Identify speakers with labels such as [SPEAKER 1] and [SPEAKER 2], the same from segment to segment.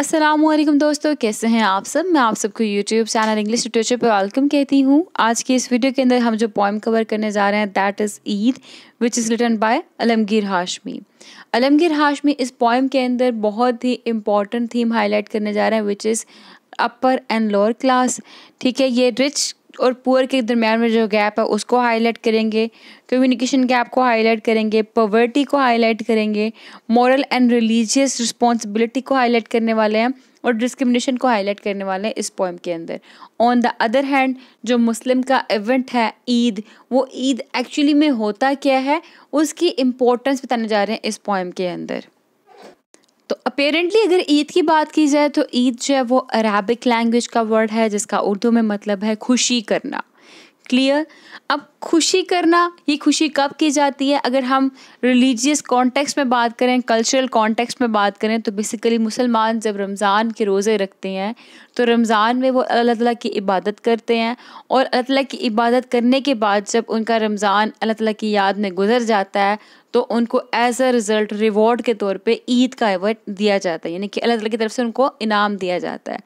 [SPEAKER 1] असलम दोस्तों कैसे हैं आप सब मैं आप सबको यूट्यूब चैनल इंग्लिश लिटरेचर पर वेलकम कहती हूँ आज की इस वीडियो के अंदर हम जो पॉइम कवर करने जा रहे हैं that is Eid which is written by Alamgir Hashmi Alamgir Hashmi इस पॉइम के अंदर बहुत ही इम्पॉर्टेंट थीम हाईलाइट करने जा रहे हैं which is upper and lower class ठीक है ये रिच और पुअर के दरमियान में जो गैप है उसको हाईलाइट करेंगे कम्युनिकेशन गैप को हाईलाइट करेंगे पॉवर्टी को हाईलाइट करेंगे मॉरल एंड रिलीजियस रिस्पॉन्सिबिलिटी को हाईलाइट करने वाले हैं और डिस्क्रिमिनेशन को हाईलाइट करने वाले हैं इस पोएम के अंदर ऑन द अदर हैंड जो मुस्लिम का इवेंट है ईद वो ईद एक्चुअली में होता क्या है उसकी इम्पोर्टेंस बताने जा रहे हैं इस पोएम के अंदर तो अपेरेंटली अगर ईद की बात की जाए तो ईद जो है वो अरबिक लैंग्वेज का वर्ड है जिसका उर्दू में मतलब है खुशी करना क्लियर अब खुशी करना ये खुशी कब की जाती है अगर हम रिलीजियस कॉन्टेक्स्ट में बात करें कल्चरल कॉन्टेक्स्ट में बात करें तो बेसिकली मुसलमान जब रमज़ान के रोज़े रखते हैं तो रमज़ान में वो अल्लाह ताला की इबादत करते हैं और अल्लाह ताला की इबादत करने के बाद जब उनका रमज़ान अल्लाह ताला की याद में गुजर जाता है तो उनको एज अ रिज़ल्ट रिवॉर्ड के तौर पे ईद का एवर्ट दिया जाता है यानी कि अल्लाह तला की तरफ से उनको इनाम दिया जाता है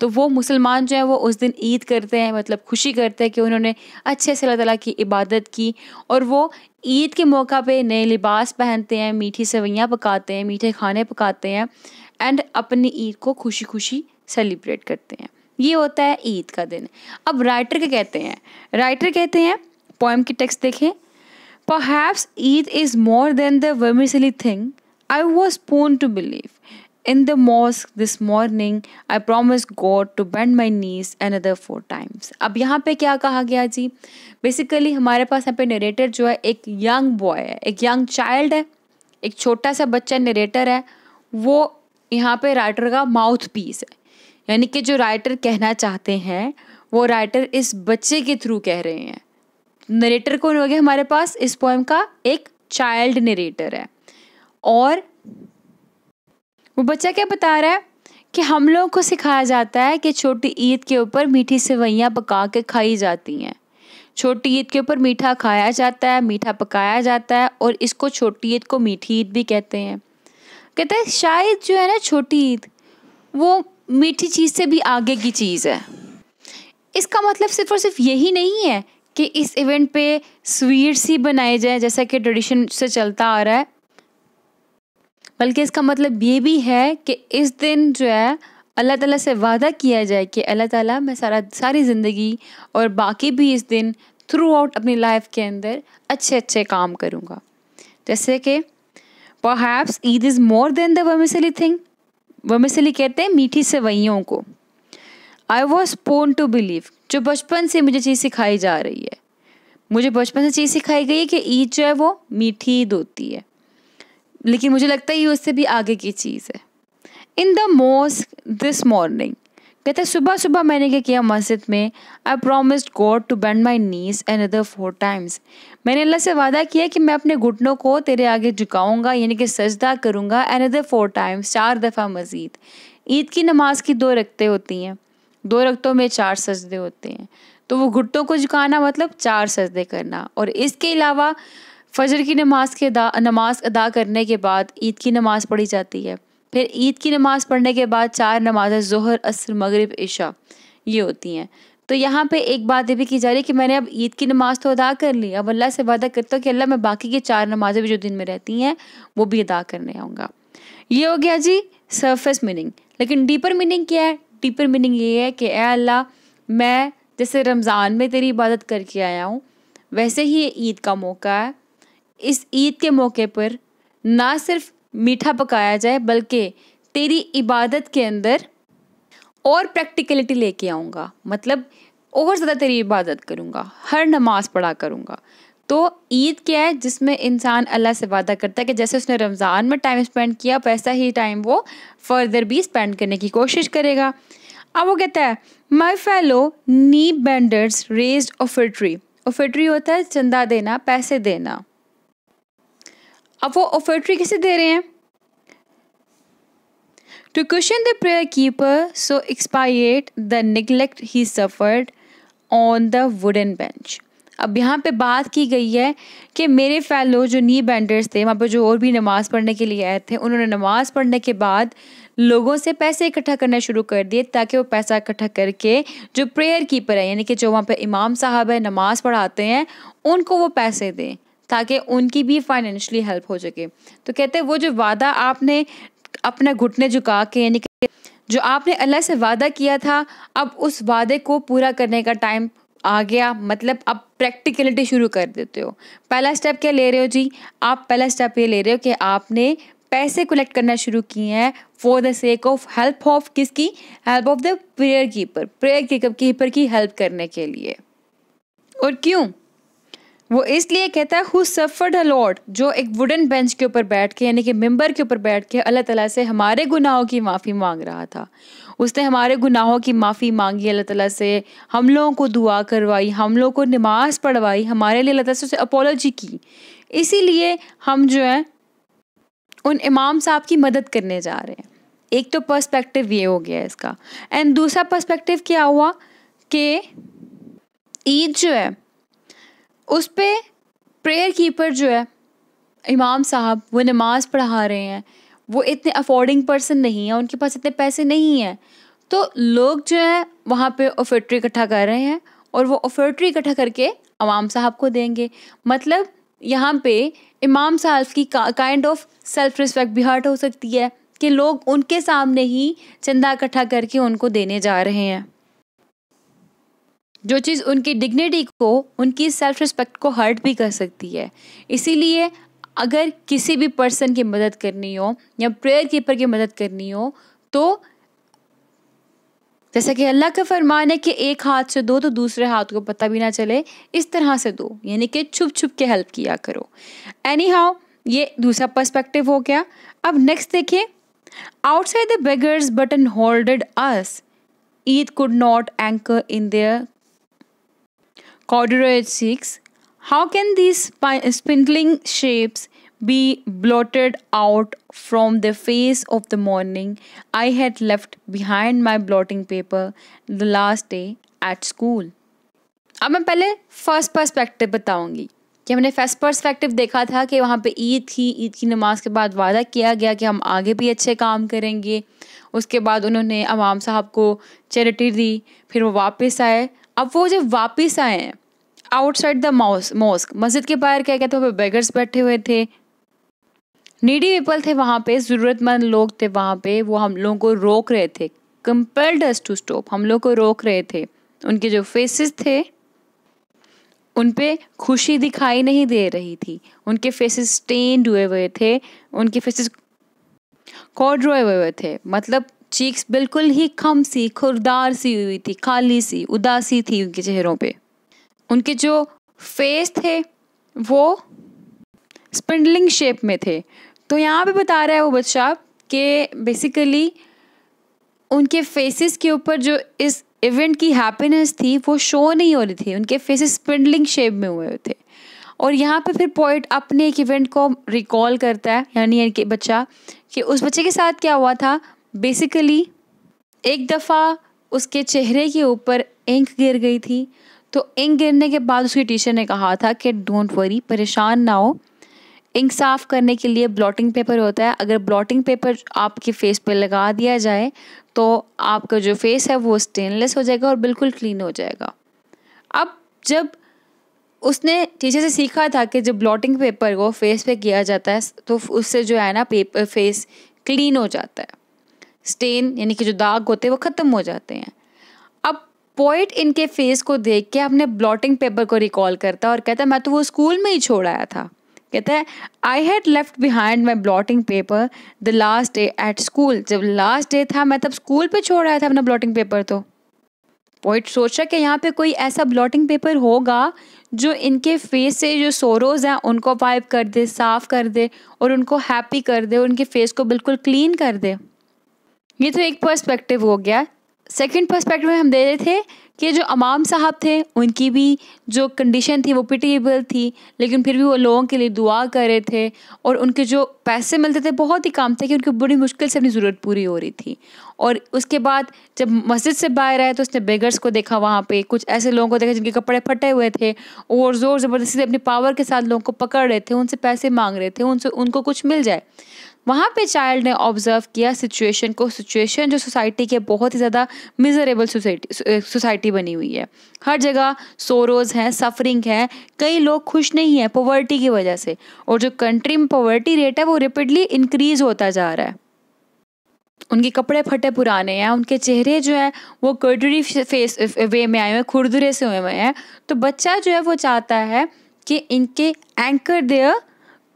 [SPEAKER 1] तो वो मुसलमान जो है वो उस दिन ईद करते हैं मतलब खुशी करते हैं कि उन्होंने अच्छे से अल्लाह ताली की इबादत की और वो ईद के मौका पे नए लिबास पहनते हैं मीठी सेवैयाँ पकाते हैं मीठे खाने पकाते हैं एंड अपनी ईद को खुशी खुशी सेलिब्रेट करते हैं ये होता है ईद का दिन अब राइटर के कहते हैं राइटर कहते हैं पोएम की टेक्स्ट देखें Perhaps it is more than the vermicelli thing I was born to believe. In the mosque this morning, I promised God to bend my knees another four times. अब यहाँ पे क्या कहा गया जी Basically हमारे पास यहाँ पे narrator जो है एक young boy है एक young child है एक छोटा सा बच्चा narrator है वो यहाँ पे writer का माउथ पीस है यानी कि जो राइटर कहना चाहते हैं वो राइटर इस बच्चे के थ्रू कह रहे हैं नरेटर कौन हो गया हमारे पास इस पोएम का एक चाइल्ड नरेटर है और वो बच्चा क्या बता रहा है कि हम लोगों को सिखाया जाता है कि छोटी ईद के ऊपर मीठी सेवैयाँ पका के खाई जाती हैं छोटी ईद के ऊपर मीठा खाया जाता है मीठा पकाया जाता है और इसको छोटी ईद को मीठी ईद भी कहते हैं कहते हैं शायद जो है ना छोटी ईद वो मीठी चीज़ से भी आगे की चीज़ है इसका मतलब सिर्फ और सिर्फ यही नहीं है कि इस इवेंट पे स्वीट्स ही बनाए जाए जैसा कि ट्रेडिशन से चलता आ रहा है बल्कि इसका मतलब ये भी है कि इस दिन जो है अल्लाह ताला से वादा किया जाए कि अल्लाह ताला मैं सारा सारी ज़िंदगी और बाकी भी इस दिन थ्रू आउट अपनी लाइफ के अंदर अच्छे अच्छे काम करूँगा जैसे कि perhaps Eid is more than vermicelli thing vermicelli कहते हैं मीठी सेवैयों को I was prone to believe जो बचपन से मुझे चीज़ सिखाई जा रही है मुझे बचपन से चीज़ सिखाई गई है कि ईद जो है वो मीठी ईद होती है लेकिन मुझे लगता है ये उससे भी आगे की चीज़ है in the mosque this morning कहते हैं सुबह सुबह मैंने क्या किया मस्जिद में I promised God to bend my knees and other four times मैंने अल्लाह से वादा किया कि मैं अपने घुटनों को तेरे आगे झुकाऊंगा यानी कि सजदा करूंगा एंड अदर फोर टाइम्स चार दफ़ा मजीद ईद की नमाज की दो रखते होती हैं दो रक्तों में चार सजदे होते हैं तो वो घुट्टों को झुकाना मतलब चार सजदे करना और इसके अलावा फजर की नमाज के नमाज अदा करने के बाद ईद की नमाज पढ़ी जाती है फिर ईद की नमाज पढ़ने के बाद चार नमाजें जहर असर मगरब ईशा ये होती हैं तो यहाँ पे एक बात ये भी की जा रही है कि मैंने अब ईद की नमाज तो अदा कर ली अब अल्लाह से वादा करता हूँ कि अल्लाह मैं बाकी की चार नमाजें भी जो दिन में रहती हैं वो भी अदा करने आऊँगा ये हो गया जी सरफेस मीनिंग लेकिन डीपर मीनिंग क्या है डीपर मीनिंग ये है कि ए अल्लाह मैं जैसे रमज़ान में तेरी इबादत करके आया हूँ वैसे ही ये ईद का मौका है इस ईद के मौके पर ना सिर्फ मीठा पकाया जाए बल्कि तेरी इबादत के अंदर और प्रैक्टिकलिटी लेके आऊँगा मतलब और ज़्यादा तेरी इबादत करूँगा हर नमाज़ पढ़ा करूँगा तो ईद क्या है जिसमें इंसान अल्लाह से वादा करता है कि जैसे उसने रमज़ान में टाइम स्पेंड किया वैसा ही टाइम वो फर्दर भी स्पेंड करने की कोशिश करेगा अब वो कहता है my fellow knee benders raise offertory offertory होता है चंदा देना पैसे देना अब वो ओफिट्री किसे दे रहे हैं to question the prayer keeper so expire the neglect he suffered on the wooden bench अब यहाँ पे बात की गई है कि मेरे फैलो जो नी बैंडर्स थे वहाँ पर जो और भी नमाज़ पढ़ने के लिए आए थे उन्होंने नमाज़ पढ़ने के बाद लोगों से पैसे इकट्ठा करना शुरू कर दिए ताकि वो पैसा इकट्ठा करके जो प्रेयर कीपर है यानी कि जो वहाँ पे इमाम साहब है नमाज़ पढ़ाते हैं उनको वो पैसे दें ताकि उनकी भी फाइनेंशली हेल्प हो सके तो कहते हैं वो जो वादा आपने अपने घुटने झुका के यानी कि जो आपने अल्लाह से वादा किया था अब उस वादे को पूरा करने का टाइम आ गया मतलब अब प्रैक्टिकलिटी शुरू कर देते हो पहला स्टेप क्या ले रहे हो जी आप पहला स्टेप ये ले रहे हो कि आपने पैसे कलेक्ट करना शुरू किए हैं for the sake of help of किसकी help of the prayer keeper prayer keeper की हेल्प करने के लिए और क्यों वो इसलिए कहता है हु सफर्ड अ लॉर्ड जो एक वुडन बेंच के ऊपर बैठ के यानी कि मेंबर के ऊपर बैठ के अल्लाह ताला से हमारे गुनाहों की माफ़ी मांग रहा था उसने हमारे गुनाहों की माफ़ी मांगी अल्लाह ताला से हम लोगों को दुआ करवाई हम लोगों को नमाज़ पढ़वाई हमारे लिए अल्लाह ताला से उसे अपोलॉजी की इसीलिए हम जो है उन इमाम साहब की मदद करने जा रहे हैं एक तो पर्सपेक्टिव ये हो गया इसका एंड दूसरा पर्सपेक्टिव क्या हुआ कि ईद जो है उस पर प्रेयर कीपर जो है इमाम साहब वो नमाज़ पढ़ा रहे हैं वो इतने अफोर्डिंग पर्सन नहीं है उनके पास इतने पैसे नहीं हैं तो लोग जो है वहाँ पे ऑफेट्री इकट्ठा कर रहे हैं और वो ऑफेट्री इकट्ठा करके अवाम साहब को देंगे मतलब यहाँ पे इमाम साहब की काइंड ऑफ सेल्फ रिस्पेक्ट भी हर्ट हो सकती है कि लोग उनके सामने ही चंदा इकट्ठा करके उनको देने जा रहे हैं जो चीज़ उनकी डिग्निटी को उनकी सेल्फ रिस्पेक्ट को हर्ट भी कर सकती है इसीलिए अगर किसी भी पर्सन की मदद करनी हो या प्रेयर कीपर की मदद करनी हो तो जैसा कि अल्लाह का फरमान है कि एक हाथ से दो तो दूसरे हाथ को पता भी ना चले इस तरह से दो यानी कि छुप छुप के हेल्प किया करो एनी हाउ ये दूसरा पर्सपेक्टिव हो गया अब नेक्स्ट देखिए outside the beggars button holded us Eid could not anchor in their corduroys six How can these spindling shapes be blotted out from the face of the morning I had left behind my blotting paper the last day at school? अब मैं पहले first perspective बताऊंगी कि हमने first perspective देखा था कि वहाँ पे ईद थी ईद की नमाज के बाद वादा किया गया कि हम आगे भी अच्छे काम करेंगे उसके बाद उन्होंने अवाम साहब को चैरिटी दी फिर वो वापस आए अब वो जब वापस आए हैं आउटसाइड द मॉस्क मस्जिद के बाहर क्या कहते हैं बेगर्स बैठे हुए थे नीडी पीपल थे वहाँ पे ज़रूरतमंद लोग थे वहाँ पे वो हम लोगों को रोक रहे थे कंपेल्ड अस टू स्टॉप हम लोग को रोक रहे थे उनके जो फेसेस थे उन पे खुशी दिखाई नहीं दे रही थी उनके फेसेस स्टेंड हुए हुए थे उनके फेसेस कॉड्रोए हुए हुए थे मतलब चीक्स बिल्कुल ही खम सी खुरदार सी हुई थी खाली सी उदासी थी उनके चेहरों पर उनके जो फेस थे वो स्पिंडलिंग शेप में थे तो यहाँ पे बता रहा है वो बच्चा कि बेसिकली उनके फेसेस के ऊपर जो इस इवेंट की हैप्पीनेस थी वो शो नहीं हो रही थी उनके फेसेस स्पिंडलिंग शेप में हुए थे और यहाँ पे फिर पॉइंट अपने एक इवेंट को रिकॉल करता है यानी कि बच्चा कि उस बच्चे के साथ क्या हुआ था बेसिकली एक दफ़ा उसके चेहरे के ऊपर इंक गिर गई थी तो इंक गिरने के बाद उसकी टीचर ने कहा था कि डोंट वरी परेशान ना हो इंक साफ़ करने के लिए ब्लॉटिंग पेपर होता है अगर ब्लॉटिंग पेपर आपके फेस पे लगा दिया जाए तो आपका जो फेस है वो स्टेनलेस हो जाएगा और बिल्कुल क्लीन हो जाएगा अब जब उसने टीचर से सीखा था कि जब ब्लॉटिंग पेपर को फेस पे किया जाता है तो उससे जो है ना पेपर फेस क्लीन हो जाता है स्टेन यानी कि जो दाग होते हैं वो ख़त्म हो जाते हैं पोइट इनके फेस को देख के अपने ब्लॉटिंग पेपर को रिकॉल करता है और कहता है मैं तो वो स्कूल में ही छोड़ आया था कहता है I had left behind my blotting paper the last day at school जब लास्ट डे था मैं तब स्कूल पे छोड़ आया था अपना ब्लॉटिंग पेपर तो पोइट सोच रहा कि यहाँ पे कोई ऐसा ब्लॉटिंग पेपर होगा जो इनके फेस से जो सोरोज हैं उनको वाइप कर दे साफ़ कर दे और उनको हैप्पी कर दे उनके फेस को बिल्कुल क्लीन कर दे ये तो एक पर्सपेक्टिव हो गया सेकंड पर्सपेक्टिव में हम दे रहे थे कि जो अमाम साहब थे उनकी भी जो कंडीशन थी वो पिटेबल थी लेकिन फिर भी वो लोगों के लिए दुआ कर रहे थे और उनके जो पैसे मिलते थे बहुत ही काम थे कि उनकी बड़ी मुश्किल से अपनी ज़रूरत पूरी हो रही थी और उसके बाद जब मस्जिद से बाहर आए तो उसने बेगर्स को देखा वहाँ पे कुछ ऐसे लोगों को देखा जिनके कपड़े फटे हुए थे और ज़ोर ज़बरदस्ती अपनी पावर के साथ लोगों को पकड़ रहे थे उनसे पैसे मांग रहे थे उनसे उनको कुछ मिल जाए वहाँ पे चाइल्ड ने ऑब्जर्व किया सिचुएशन को सिचुएशन जो सोसाइटी के बहुत ही ज़्यादा मिजरेबल सोसाइटी सोसाइटी बनी हुई है हर जगह सोरोज हैं सफरिंग है कई लोग खुश नहीं हैं पॉवर्टी की वजह से और जो कंट्री में पॉवर्टी रेट है वो रेपिडली इंक्रीज होता जा रहा है उनके कपड़े फटे पुराने हैं उनके चेहरे जो है वो कर्डरी फेस वे में आए हुए हैं खुरदुरे से हुए हुए हैं तो बच्चा जो है वो चाहता है कि इनके एंकर देयर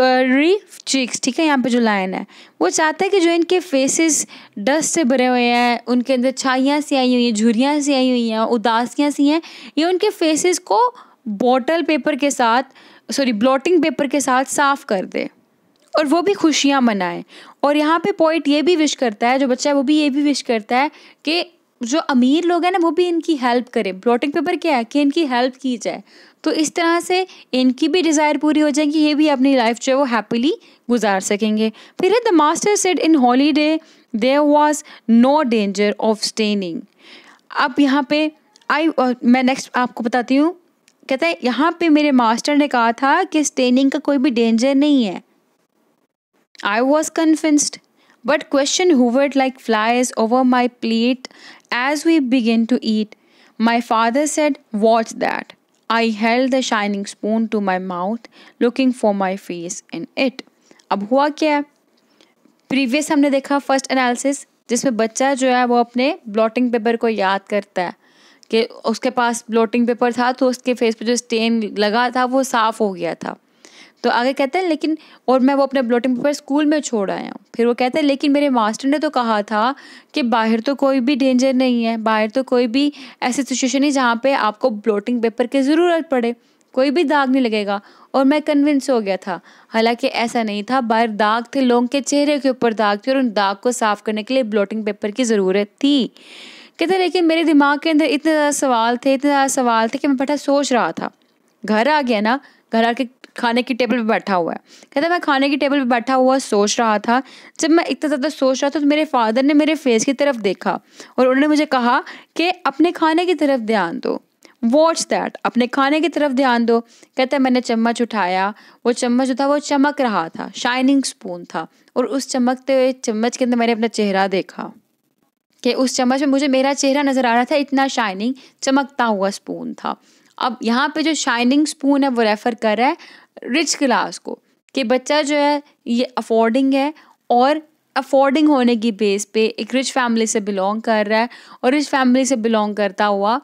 [SPEAKER 1] करी चिक्स ठीक है यहाँ पे जो लाइन है वो चाहता है कि जो इनके फेसेस डस्ट से भरे हुए हैं उनके अंदर छाइयाँ सी आई हुई हैं झुरियाँ सी आई हुई हैं उदासियाँ सी हैं ये उनके फेसेस को बॉटल पेपर के साथ सॉरी ब्लॉटिंग पेपर के साथ साफ कर दे और वो भी खुशियाँ मनाएं और यहाँ पे पॉइंट ये भी विश करता है जो बच्चा है वो भी ये भी विश करता है कि जो अमीर लोग हैं ना वो भी इनकी हेल्प करें ब्लॉटिंग पेपर क्या है कि इनकी हेल्प की जाए तो इस तरह से इनकी भी डिज़ायर पूरी हो जाएगी ये भी अपनी लाइफ जो है वो हैप्पीली गुजार सकेंगे फिर है the master said in holiday there was no danger of staining अब यहाँ पे आई uh, मैं नेक्स्ट आपको बताती हूँ कहता है यहाँ पे मेरे मास्टर ने कहा था कि स्टेनिंग का कोई भी डेंजर नहीं है I was convinced But question hovered like flies over my plate as we began to eat. My father said, Watch that. I held the shining spoon to my mouth, looking for my face in it. अब हुआ क्या है previous हमने देखा first analysis जिसमें बच्चा जो है वो अपने ब्लॉटिंग पेपर को याद करता है कि उसके पास ब्लॉटिंग पेपर था तो उसके फेस पे जो स्टेन लगा था वो साफ़ हो गया था तो आगे कहते हैं लेकिन और मैं वो अपने ब्लोटिंग पेपर स्कूल में छोड़ आया हूँ फिर वो कहते हैं लेकिन मेरे मास्टर ने तो कहा था कि बाहर तो कोई भी डेंजर नहीं है बाहर तो कोई भी ऐसी सिचुएशन है जहाँ पे आपको ब्लोटिंग पेपर की ज़रूरत पड़े कोई भी दाग नहीं लगेगा और मैं कन्विंस हो गया था हालांकि ऐसा नहीं था बाहर दाग थे लोगों के चेहरे के ऊपर दाग थे और उन दाग को साफ़ करने के लिए ब्लोटिंग पेपर की ज़रूरत थी कहते लेकिन मेरे दिमाग के अंदर इतने ज़्यादा सवाल थे इतने ज़्यादा सवाल थे कि मैं बैठा सोच रहा था घर आ गया ना घर आके खाने की टेबल पे बैठा हुआ है कहता मैं खाने की टेबल पे बैठा हुआ सोच रहा था जब मैं इतना ज़्यादा सोच रहा था तो मेरे फादर ने मेरे फेस की तरफ देखा और उन्होंने मुझे कहा कि अपने खाने की तरफ ध्यान दो वॉच दैट अपने खाने की तरफ ध्यान दो कहता मैंने चम्मच उठाया वो चम्मच जो था वो चमक रहा था शाइनिंग स्पून था और उस चमकते हुए चम्मच के अंदर मैंने अपना चेहरा देखा कि उस चम्मच में मुझे मेरा चेहरा नज़र आ रहा था इतना शाइनिंग चमकता हुआ स्पून था अब यहाँ पे जो शाइनिंग स्पून है वो रेफ़र कर रहा है रिच क्लास को कि बच्चा जो है ये अफोर्डिंग है और अफोर्डिंग होने की बेस पे एक रिच फैमिली से बिलोंग कर रहा है और रिच फैमिली से बिलोंग करता हुआ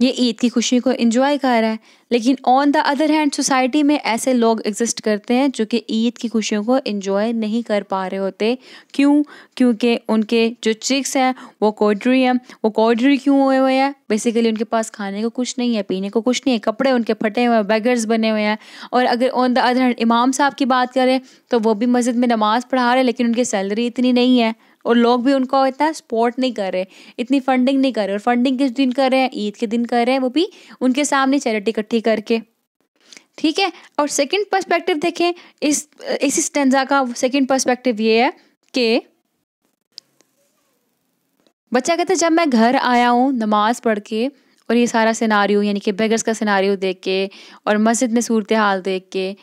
[SPEAKER 1] ये ईद की खुशी को इन्जॉय कर रहा है लेकिन on the other hand society में ऐसे लोग एग्जिस्ट करते हैं जो कि ईद की खुशियों को इन्जॉय नहीं कर पा रहे होते क्यों क्योंकि उनके जो चिक्स हैं वो कोड्री हैं वो कोड्री क्यों हुए हुए हैं बेसिकली उनके पास खाने को कुछ नहीं है पीने को कुछ नहीं है कपड़े उनके फटे हुए हैं बैगर्स बने हुए हैं और अगर ऑन द अदर हैंड इमाम साहब की बात करें तो वो भी मस्जिद में नमाज़ पढ़ा रहे हैं लेकिन उनकी सैलरी इतनी नहीं है और लोग भी उनका इतना सपोर्ट नहीं कर रहे इतनी फंडिंग नहीं कर रहे और फंडिंग किस दिन कर रहे हैं ईद के दिन कर रहे हैं वो भी उनके सामने चैरिटी इकट्ठी करके ठीक है और सेकंड पर्सपेक्टिव देखें इस इस स्टेंजा का सेकंड पर्सपेक्टिव ये है कि बच्चा कहता है जब मैं घर आया हूँ नमाज पढ़ के और ये सारा सिनारी यानी कि बेगर्स का सिनारी देख के और मस्जिद में सूरत हाल देख के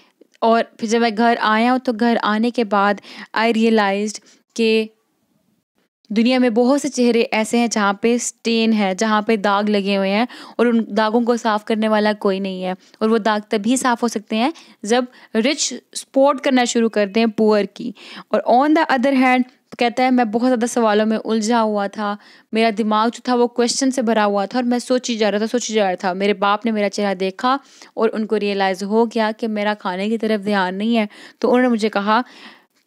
[SPEAKER 1] और फिर जब मैं घर आया हूँ तो घर आने के बाद आई रियलाइज कि दुनिया में बहुत से चेहरे ऐसे हैं जहाँ पे स्टेन है जहाँ पे दाग लगे हुए हैं और उन दागों को साफ़ करने वाला कोई नहीं है और वो दाग तभी साफ़ हो सकते हैं जब रिच सपोर्ट करना शुरू करते हैं पुअर की और ऑन द अदर हैंड कहता है मैं बहुत ज़्यादा सवालों में उलझा हुआ था मेरा दिमाग जो था वो क्वेश्चन से भरा हुआ था और मैं सोची जा रहा था सोची जा रहा था मेरे बाप ने मेरा चेहरा देखा और उनको रियलाइज़ हो गया कि मेरा खाने की तरफ ध्यान नहीं है तो उन्होंने मुझे कहा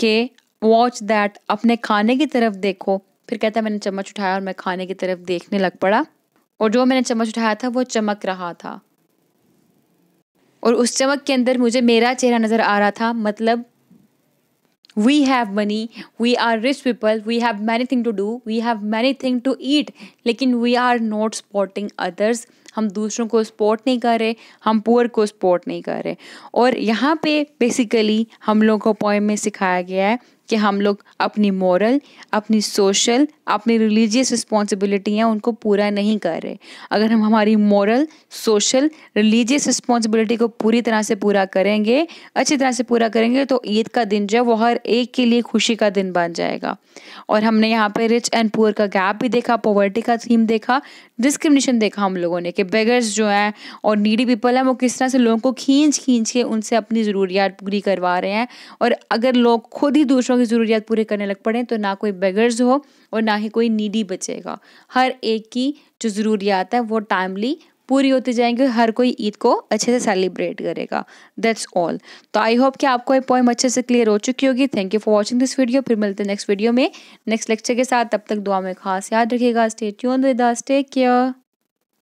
[SPEAKER 1] कि वॉच दैट अपने खाने की तरफ देखो फिर कहता है मैंने चम्मच उठाया और मैं खाने की तरफ देखने लग पड़ा और जो मैंने चम्मच उठाया था वो चमक रहा था और उस चमक के अंदर मुझे मेरा चेहरा नज़र आ रहा था मतलब we have money we are rich people we have many thing to do we have many thing to eat लेकिन we are not sporting others हम दूसरों को सपोर्ट नहीं कर रहे हम पुअर को सपोर्ट नहीं कर रहे और यहाँ पे बेसिकली हम लोगों को पॉइंट में सिखाया गया है कि हम लोग अपनी मॉरल अपनी सोशल अपनी रिलीजियस रिस्पॉन्सिबिलिटी हैं उनको पूरा नहीं कर रहे अगर हम हमारी मॉरल सोशल रिलीजियस रिस्पॉन्सिबिलिटी को पूरी तरह से पूरा करेंगे अच्छी तरह से पूरा करेंगे तो ईद का दिन जो है वो हर एक के लिए खुशी का दिन बन जाएगा और हमने यहाँ पर रिच एंड पुअर का गैप भी देखा पॉवर्टी का थीम देखा डिस्क्रिमिनेशन देखा हम लोगों ने कि बेगर्स जो हैं और नीडी पीपल हैं वो किस तरह से लोगों को खींच खींच के उनसे अपनी ज़रूरियात पूरी करवा रहे हैं और अगर लोग खुद ही दूसरों दूसरों की ज़रूरियात पूरे करने लग पड़े तो ना कोई बेगर्स हो और ना ही कोई नीडी बचेगा हर एक की जो ज़रूरियात है वो टाइमली पूरी होती जाएंगी हर कोई ईद को अच्छे से सेलिब्रेट करेगा दैट्स ऑल तो आई होप कि आपको ये पॉइंट अच्छे से क्लियर हो चुकी होगी thank you for watching this video फिर मिलते हैं नेक्स्ट वीडियो में नेक्स्ट लेक्चर के साथ तब तक दुआ में खास याद रखिएगा stay tune with us take care